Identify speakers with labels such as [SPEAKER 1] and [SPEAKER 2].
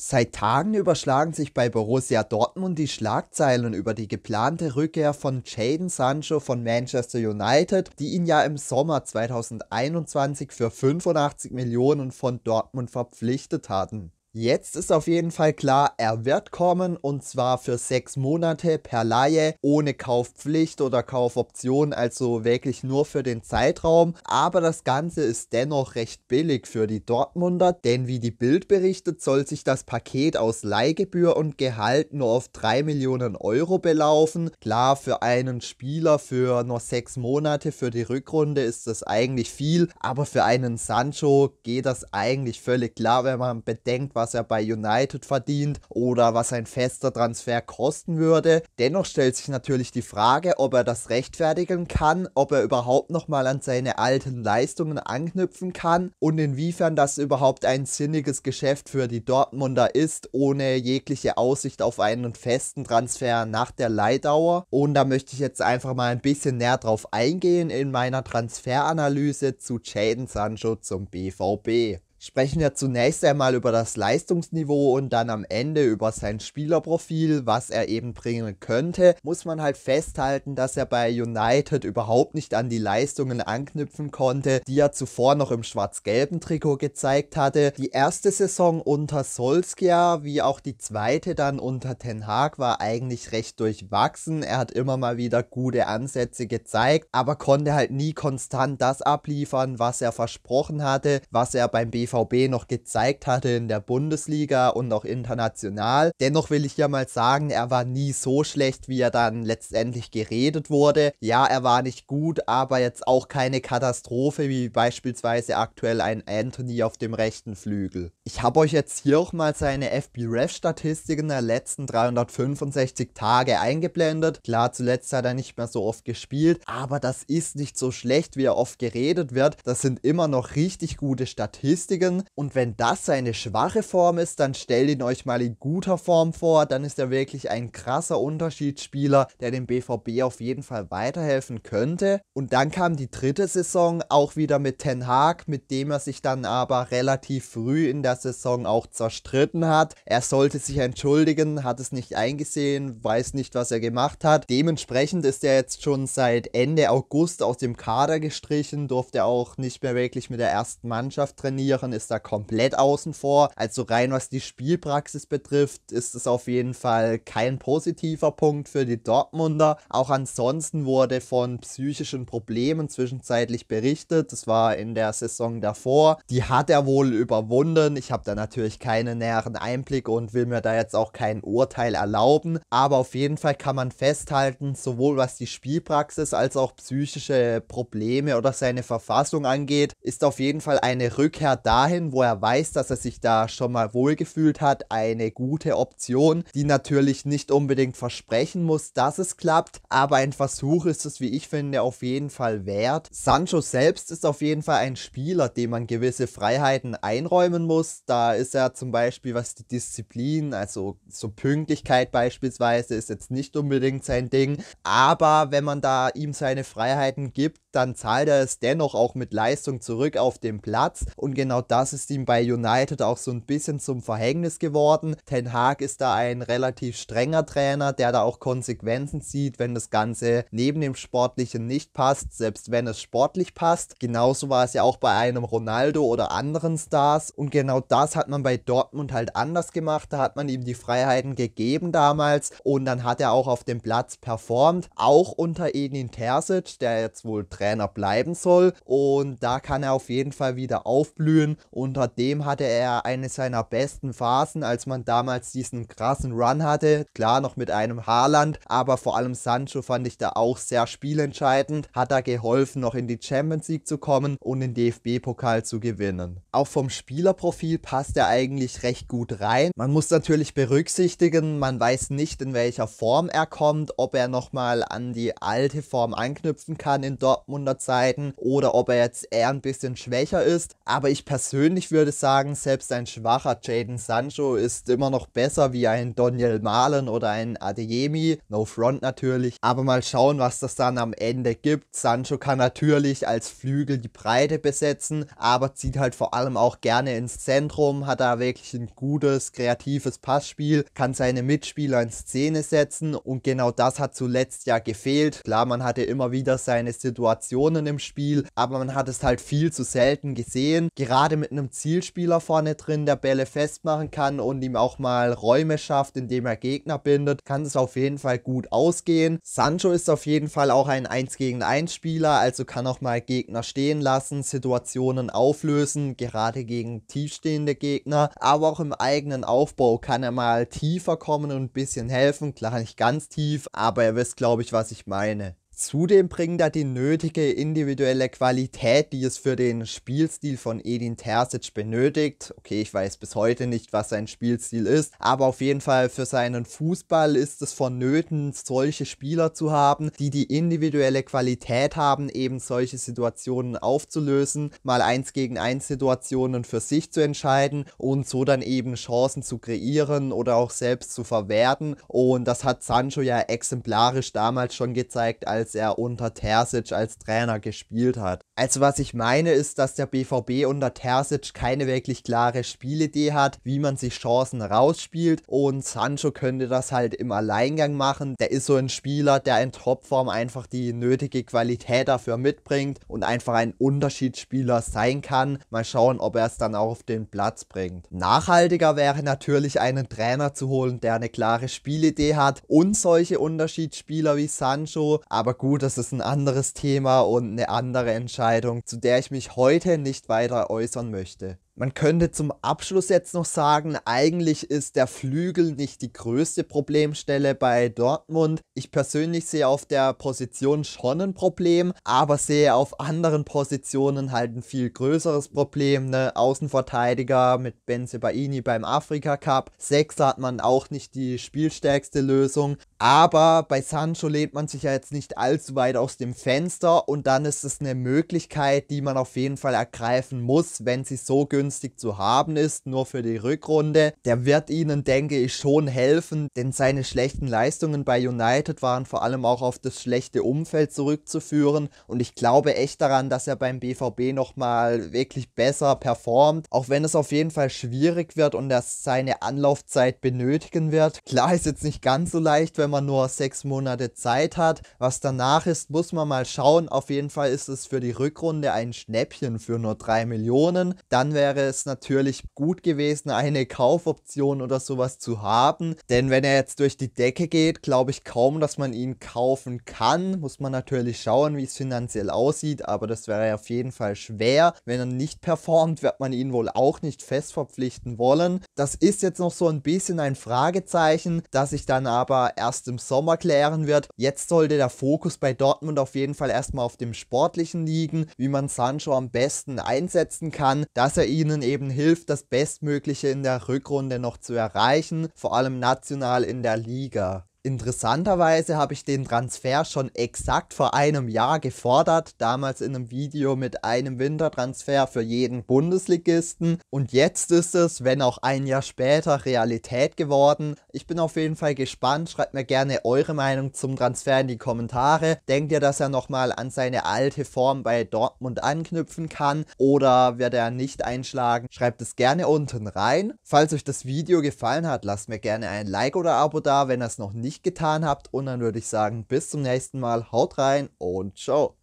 [SPEAKER 1] Seit Tagen überschlagen sich bei Borussia Dortmund die Schlagzeilen über die geplante Rückkehr von Jadon Sancho von Manchester United, die ihn ja im Sommer 2021 für 85 Millionen von Dortmund verpflichtet hatten. Jetzt ist auf jeden Fall klar, er wird kommen und zwar für sechs Monate per Laie ohne Kaufpflicht oder Kaufoption, also wirklich nur für den Zeitraum. Aber das Ganze ist dennoch recht billig für die Dortmunder, denn wie die Bild berichtet, soll sich das Paket aus Leihgebühr und Gehalt nur auf 3 Millionen Euro belaufen. Klar, für einen Spieler für nur sechs Monate für die Rückrunde ist das eigentlich viel, aber für einen Sancho geht das eigentlich völlig klar, wenn man bedenkt, was er bei United verdient oder was ein fester Transfer kosten würde. Dennoch stellt sich natürlich die Frage, ob er das rechtfertigen kann, ob er überhaupt nochmal an seine alten Leistungen anknüpfen kann und inwiefern das überhaupt ein sinniges Geschäft für die Dortmunder ist, ohne jegliche Aussicht auf einen festen Transfer nach der Leidauer. Und da möchte ich jetzt einfach mal ein bisschen näher drauf eingehen in meiner Transferanalyse zu Jaden Sancho zum BVB sprechen wir zunächst einmal über das Leistungsniveau und dann am Ende über sein Spielerprofil, was er eben bringen könnte, muss man halt festhalten, dass er bei United überhaupt nicht an die Leistungen anknüpfen konnte, die er zuvor noch im schwarz-gelben Trikot gezeigt hatte. Die erste Saison unter Solskjaer, wie auch die zweite dann unter Ten Hag, war eigentlich recht durchwachsen. Er hat immer mal wieder gute Ansätze gezeigt, aber konnte halt nie konstant das abliefern, was er versprochen hatte, was er beim BVB BVB noch gezeigt hatte in der Bundesliga und auch international. Dennoch will ich ja mal sagen, er war nie so schlecht, wie er dann letztendlich geredet wurde. Ja, er war nicht gut, aber jetzt auch keine Katastrophe, wie beispielsweise aktuell ein Anthony auf dem rechten Flügel. Ich habe euch jetzt hier auch mal seine fb ref statistiken der letzten 365 Tage eingeblendet. Klar, zuletzt hat er nicht mehr so oft gespielt, aber das ist nicht so schlecht, wie er oft geredet wird. Das sind immer noch richtig gute Statistiken beschäftigen. Und wenn das seine schwache Form ist, dann stellt ihn euch mal in guter Form vor. Dann ist er wirklich ein krasser Unterschiedsspieler, der dem BVB auf jeden Fall weiterhelfen könnte. Und dann kam die dritte Saison auch wieder mit Ten Hag, mit dem er sich dann aber relativ früh in der Saison auch zerstritten hat. Er sollte sich entschuldigen, hat es nicht eingesehen, weiß nicht, was er gemacht hat. Dementsprechend ist er jetzt schon seit Ende August aus dem Kader gestrichen, durfte auch nicht mehr wirklich mit der ersten Mannschaft trainieren Sachen ist da komplett außen vor. Also rein was die Spielpraxis betrifft, ist es auf jeden Fall kein positiver Punkt für die Dortmunder. Auch ansonsten wurde von psychischen Problemen zwischenzeitlich berichtet. Das war in der Saison davor. Die hat er wohl überwunden. Ich habe da natürlich keinen näheren Einblick und will mir da jetzt auch kein Urteil erlauben. Aber auf jeden Fall kann man festhalten, sowohl was die Spielpraxis als auch psychische Probleme oder seine Verfassung angeht, ist auf jeden Fall eine Rückkehr da dahin, wo er weiß, dass er sich da schon mal wohlgefühlt hat, eine gute Option, die natürlich nicht unbedingt versprechen muss, dass es klappt, aber ein Versuch ist es, wie ich finde, auf jeden Fall wert. Sancho selbst ist auf jeden Fall ein Spieler, dem man gewisse Freiheiten einräumen muss. Da ist er zum Beispiel, was die Disziplin, also so Pünktlichkeit beispielsweise, ist jetzt nicht unbedingt sein Ding. Aber wenn man da ihm seine Freiheiten gibt, dann zahlt er es dennoch auch mit Leistung zurück auf dem Platz. Und genau das ist ihm bei United auch so ein bisschen zum Verhängnis geworden. Ten Hag ist da ein relativ strenger Trainer, der da auch Konsequenzen sieht, wenn das Ganze neben dem Sportlichen nicht passt, selbst wenn es sportlich passt. Genauso war es ja auch bei einem Ronaldo oder anderen Stars. Und genau das hat man bei Dortmund halt anders gemacht. Da hat man ihm die Freiheiten gegeben damals und dann hat er auch auf dem Platz performt. Auch unter Edin Terzic, der jetzt wohl Trainer bleiben soll. Und da kann er auf jeden Fall wieder aufblühen. Unter dem hatte er eine seiner besten Phasen, als man damals diesen krassen Run hatte. Klar, noch mit einem Haarland, aber vor allem Sancho fand ich da auch sehr spielentscheidend. Hat da geholfen, noch in die Champions League zu kommen und den DFB-Pokal zu gewinnen. Auch vom Spielerprofil passt er eigentlich recht gut rein. Man muss natürlich berücksichtigen, man weiß nicht, in welcher Form er kommt, ob er nochmal an die alte Form anknüpfen kann in Dortmunder Zeiten oder ob er jetzt eher ein bisschen schwächer ist. Aber ich persönlich persönlich würde sagen, selbst ein schwacher Jaden Sancho ist immer noch besser wie ein Daniel Malen oder ein Adeyemi. No front natürlich. Aber mal schauen, was das dann am Ende gibt. Sancho kann natürlich als Flügel die Breite besetzen, aber zieht halt vor allem auch gerne ins Zentrum, hat da wirklich ein gutes, kreatives Passspiel, kann seine Mitspieler in Szene setzen und genau das hat zuletzt ja gefehlt. Klar, man hatte immer wieder seine Situationen im Spiel, aber man hat es halt viel zu selten gesehen. Gerade gerade mit einem Zielspieler vorne drin, der Bälle festmachen kann und ihm auch mal Räume schafft, indem er Gegner bindet, kann es auf jeden Fall gut ausgehen. Sancho ist auf jeden Fall auch ein 1 gegen 1 Spieler, also kann auch mal Gegner stehen lassen, Situationen auflösen, gerade gegen tiefstehende Gegner, aber auch im eigenen Aufbau kann er mal tiefer kommen und ein bisschen helfen, klar nicht ganz tief, aber ihr wisst glaube ich, was ich meine. Zudem bringt er die nötige individuelle Qualität, die es für den Spielstil von Edin Terzic benötigt. Okay, ich weiß bis heute nicht, was sein Spielstil ist, aber auf jeden Fall für seinen Fußball ist es vonnöten, solche Spieler zu haben, die die individuelle Qualität haben, eben solche Situationen aufzulösen, mal eins gegen eins Situationen für sich zu entscheiden und so dann eben Chancen zu kreieren oder auch selbst zu verwerten. Und das hat Sancho ja exemplarisch damals schon gezeigt, als als er unter Terzic als Trainer gespielt hat. Also was ich meine ist, dass der BVB unter Terzic keine wirklich klare Spielidee hat, wie man sich Chancen rausspielt und Sancho könnte das halt im Alleingang machen. Der ist so ein Spieler, der in Topform einfach die nötige Qualität dafür mitbringt und einfach ein Unterschiedsspieler sein kann. Mal schauen, ob er es dann auch auf den Platz bringt. Nachhaltiger wäre natürlich einen Trainer zu holen, der eine klare Spielidee hat und solche Unterschiedsspieler wie Sancho, aber gut, das ist ein anderes Thema und eine andere Entscheidung, zu der ich mich heute nicht weiter äußern möchte. Man könnte zum Abschluss jetzt noch sagen, eigentlich ist der Flügel nicht die größte Problemstelle bei Dortmund. Ich persönlich sehe auf der Position schon ein Problem, aber sehe auf anderen Positionen halt ein viel größeres Problem. Ne? Außenverteidiger mit Benze Baini beim Afrika Cup. Sechser hat man auch nicht die spielstärkste Lösung. Aber bei Sancho lehnt man sich ja jetzt nicht allzu weit aus dem Fenster und dann ist es eine Möglichkeit, die man auf jeden Fall ergreifen muss, wenn sie so günstig günstig zu haben ist, nur für die Rückrunde, der wird ihnen, denke ich, schon helfen, denn seine schlechten Leistungen bei United waren vor allem auch auf das schlechte Umfeld zurückzuführen und ich glaube echt daran, dass er beim BVB nochmal wirklich besser performt, auch wenn es auf jeden Fall schwierig wird und er seine Anlaufzeit benötigen wird. Klar ist jetzt nicht ganz so leicht, wenn man nur sechs Monate Zeit hat. Was danach ist, muss man mal schauen. Auf jeden Fall ist es für die Rückrunde ein Schnäppchen für nur drei Millionen. Dann wäre wäre es natürlich gut gewesen, eine Kaufoption oder sowas zu haben. Denn wenn er jetzt durch die Decke geht, glaube ich kaum, dass man ihn kaufen kann. Muss man natürlich schauen, wie es finanziell aussieht, aber das wäre auf jeden Fall schwer. Wenn er nicht performt, wird man ihn wohl auch nicht fest verpflichten wollen. Das ist jetzt noch so ein bisschen ein Fragezeichen, das sich dann aber erst im Sommer klären wird. Jetzt sollte der Fokus bei Dortmund auf jeden Fall erstmal auf dem Sportlichen liegen, wie man Sancho am besten einsetzen kann, dass er ihnen eben hilft, das Bestmögliche in der Rückrunde noch zu erreichen, vor allem national in der Liga. Interessanterweise habe ich den Transfer schon exakt vor einem Jahr gefordert, damals in einem Video mit einem Wintertransfer für jeden Bundesligisten und jetzt ist es, wenn auch ein Jahr später, Realität geworden. Ich bin auf jeden Fall gespannt, schreibt mir gerne eure Meinung zum Transfer in die Kommentare. Denkt ihr, dass er nochmal an seine alte Form bei Dortmund anknüpfen kann oder wird er nicht einschlagen? Schreibt es gerne unten rein. Falls euch das Video gefallen hat, lasst mir gerne ein Like oder Abo da, wenn ihr es noch nicht nicht getan habt. Und dann würde ich sagen, bis zum nächsten Mal. Haut rein und ciao.